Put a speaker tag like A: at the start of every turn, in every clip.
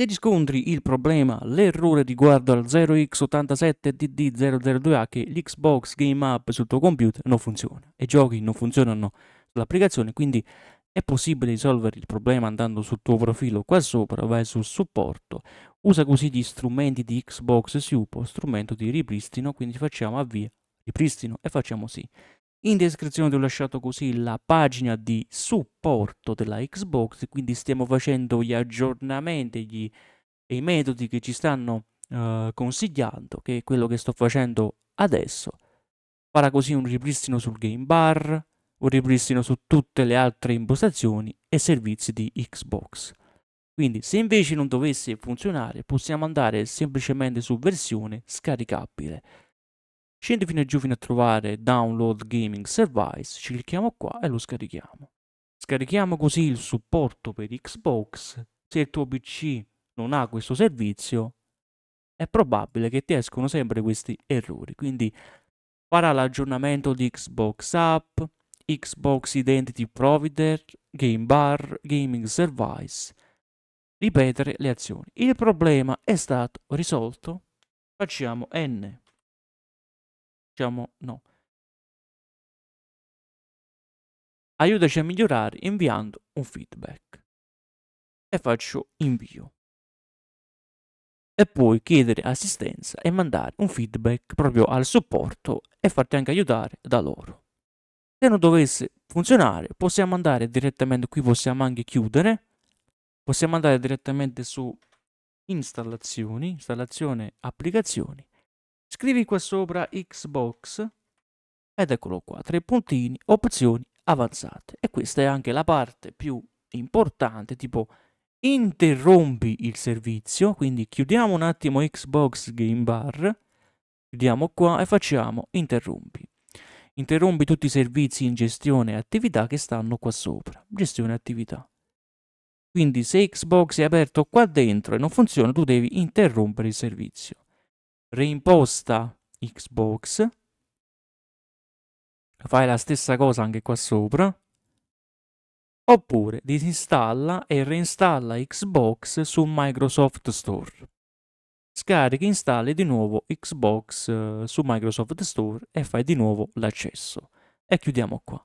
A: Se riscontri il problema, l'errore riguardo al 0x87DD002H, l'Xbox Game App sul tuo computer non funziona e i giochi non funzionano sull'applicazione, quindi è possibile risolvere il problema andando sul tuo profilo qua sopra, vai sul supporto, usa così gli strumenti di Xbox Supo, strumento di ripristino, quindi facciamo avvia, ripristino e facciamo sì. In descrizione ti ho lasciato così la pagina di supporto della Xbox, quindi stiamo facendo gli aggiornamenti, gli, i metodi che ci stanno eh, consigliando, che è quello che sto facendo adesso. Farà così un ripristino sul game bar, un ripristino su tutte le altre impostazioni e servizi di Xbox. Quindi se invece non dovesse funzionare possiamo andare semplicemente su versione scaricabile. Scendi fino a giù fino a trovare Download Gaming Service, ci clicchiamo qua e lo scarichiamo. Scarichiamo così il supporto per Xbox. Se il tuo PC non ha questo servizio, è probabile che ti escono sempre questi errori. Quindi farà l'aggiornamento di Xbox App, Xbox Identity Provider, Game Bar, Gaming Service, ripetere le azioni. Il problema è stato risolto. Facciamo N
B: diciamo no. Aiutaci a migliorare inviando un feedback. E faccio
A: invio. E poi chiedere assistenza e mandare un feedback proprio al supporto e farti anche aiutare da loro. Se non dovesse funzionare, possiamo andare direttamente qui, possiamo anche chiudere. Possiamo andare direttamente su installazioni, installazione applicazioni Scrivi qua sopra Xbox ed eccolo qua, tre puntini, opzioni avanzate. E questa è anche la parte più importante, tipo interrompi il servizio, quindi chiudiamo un attimo Xbox Game Bar, chiudiamo qua e facciamo interrompi. Interrompi tutti i servizi in gestione e attività che stanno qua sopra, gestione attività. Quindi se Xbox è aperto qua dentro e non funziona, tu devi interrompere il servizio reimposta Xbox, fai la stessa cosa anche qua sopra, oppure disinstalla e reinstalla Xbox su Microsoft Store. Scarichi e installi di nuovo Xbox eh, su Microsoft Store e fai di nuovo l'accesso. E chiudiamo qua.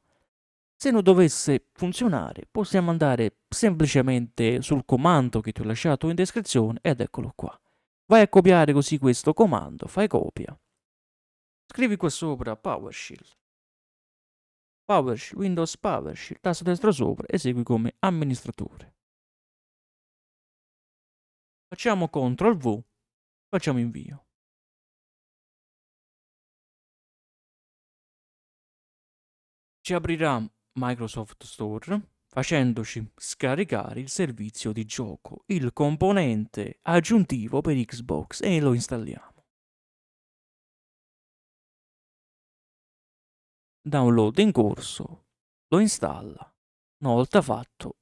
A: Se non dovesse funzionare, possiamo andare semplicemente sul comando che ti ho lasciato in descrizione ed eccolo qua. Vai a copiare così questo comando, fai copia. Scrivi qua sopra PowerShell. PowerShell, Windows PowerShell, tasto destro sopra, esegui come amministratore.
B: Facciamo CTRL V, facciamo invio. Ci aprirà
A: Microsoft Store facendoci scaricare il servizio di gioco, il componente aggiuntivo per Xbox e lo installiamo.
B: Download in corso, lo installa. Una volta fatto,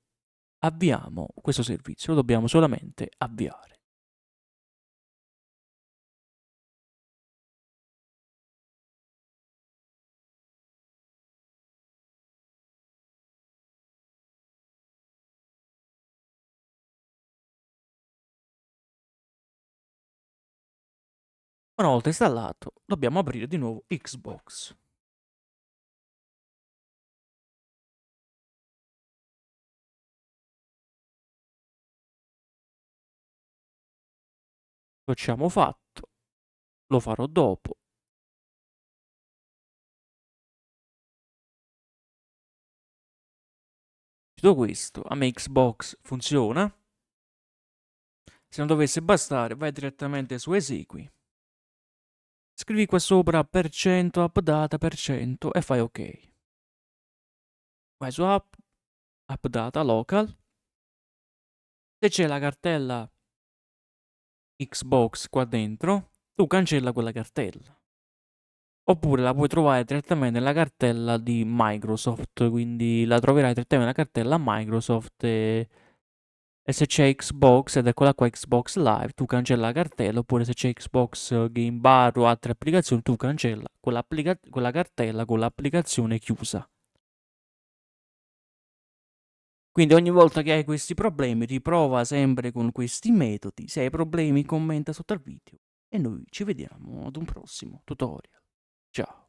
B: avviamo questo servizio, lo dobbiamo solamente avviare. Una volta installato, dobbiamo aprire di nuovo Xbox. Facciamo fatto, lo farò dopo. Tutto questo, a me Xbox funziona.
A: Se non dovesse bastare, vai direttamente su Esegui scrivi qua sopra per cento, appdata per cento e fai ok. Vai su app, appdata local. Se c'è la cartella Xbox qua dentro, tu cancella quella cartella. Oppure la puoi trovare direttamente nella cartella di Microsoft, quindi la troverai direttamente nella cartella Microsoft e e se c'è Xbox, ed eccola qua Xbox Live, tu cancella la cartella, oppure se c'è Xbox eh, Game Bar o altre applicazioni, tu cancella quella, quella cartella con l'applicazione chiusa. Quindi ogni volta che hai questi problemi riprova sempre con questi metodi, se hai problemi commenta sotto al video e noi ci vediamo ad un prossimo tutorial. Ciao!